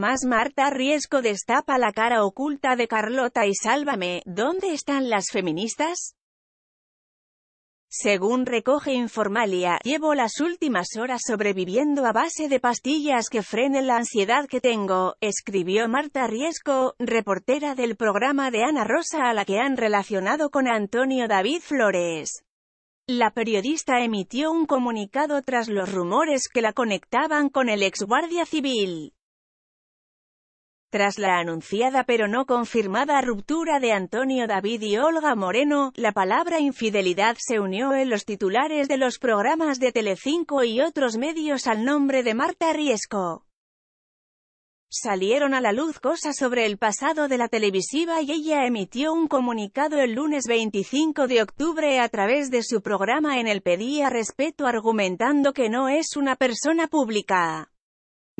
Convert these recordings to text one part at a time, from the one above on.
más Marta Riesco destapa la cara oculta de Carlota y Sálvame, ¿dónde están las feministas? Según recoge Informalia, llevo las últimas horas sobreviviendo a base de pastillas que frenen la ansiedad que tengo, escribió Marta Riesco, reportera del programa de Ana Rosa a la que han relacionado con Antonio David Flores. La periodista emitió un comunicado tras los rumores que la conectaban con el ex guardia civil. Tras la anunciada pero no confirmada ruptura de Antonio David y Olga Moreno, la palabra infidelidad se unió en los titulares de los programas de Telecinco y otros medios al nombre de Marta Riesco. Salieron a la luz cosas sobre el pasado de la televisiva y ella emitió un comunicado el lunes 25 de octubre a través de su programa en el pedía respeto argumentando que no es una persona pública.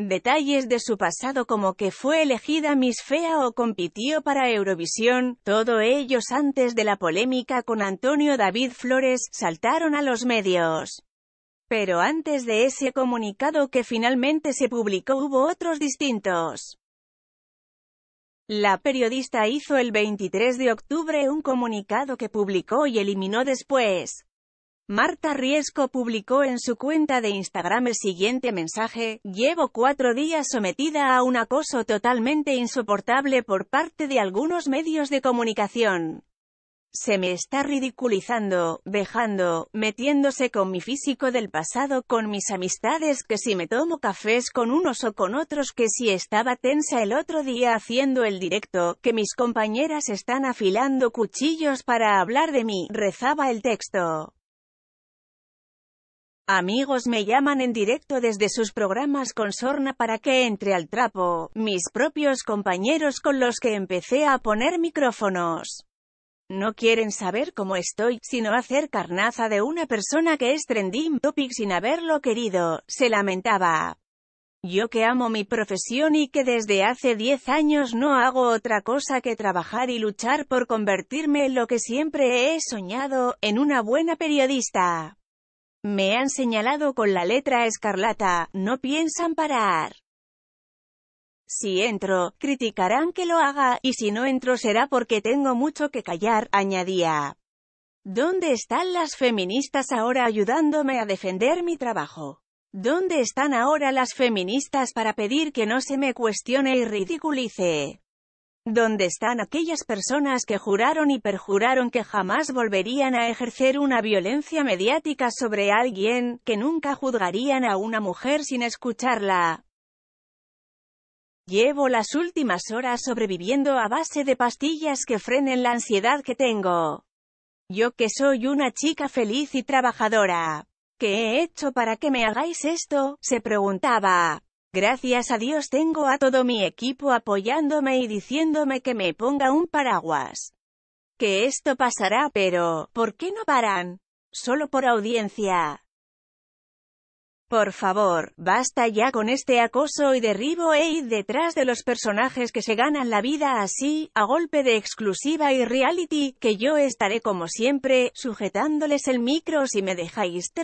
Detalles de su pasado como que fue elegida Miss Fea o compitió para Eurovisión, todo ellos antes de la polémica con Antonio David Flores, saltaron a los medios. Pero antes de ese comunicado que finalmente se publicó hubo otros distintos. La periodista hizo el 23 de octubre un comunicado que publicó y eliminó después. Marta Riesco publicó en su cuenta de Instagram el siguiente mensaje, Llevo cuatro días sometida a un acoso totalmente insoportable por parte de algunos medios de comunicación. Se me está ridiculizando, dejando, metiéndose con mi físico del pasado, con mis amistades, que si me tomo cafés con unos o con otros, que si estaba tensa el otro día haciendo el directo, que mis compañeras están afilando cuchillos para hablar de mí, rezaba el texto. Amigos me llaman en directo desde sus programas con Sorna para que entre al trapo, mis propios compañeros con los que empecé a poner micrófonos. No quieren saber cómo estoy, sino hacer carnaza de una persona que es trending topic sin haberlo querido, se lamentaba. Yo que amo mi profesión y que desde hace 10 años no hago otra cosa que trabajar y luchar por convertirme en lo que siempre he soñado, en una buena periodista. Me han señalado con la letra escarlata, no piensan parar. Si entro, criticarán que lo haga, y si no entro será porque tengo mucho que callar, añadía. ¿Dónde están las feministas ahora ayudándome a defender mi trabajo? ¿Dónde están ahora las feministas para pedir que no se me cuestione y ridiculice? ¿Dónde están aquellas personas que juraron y perjuraron que jamás volverían a ejercer una violencia mediática sobre alguien, que nunca juzgarían a una mujer sin escucharla? Llevo las últimas horas sobreviviendo a base de pastillas que frenen la ansiedad que tengo. Yo que soy una chica feliz y trabajadora. ¿Qué he hecho para que me hagáis esto? se preguntaba. Gracias a Dios tengo a todo mi equipo apoyándome y diciéndome que me ponga un paraguas. Que esto pasará, pero, ¿por qué no paran? Solo por audiencia. Por favor, basta ya con este acoso y derribo e id detrás de los personajes que se ganan la vida así, a golpe de exclusiva y reality, que yo estaré como siempre, sujetándoles el micro si me dejáis terminaba.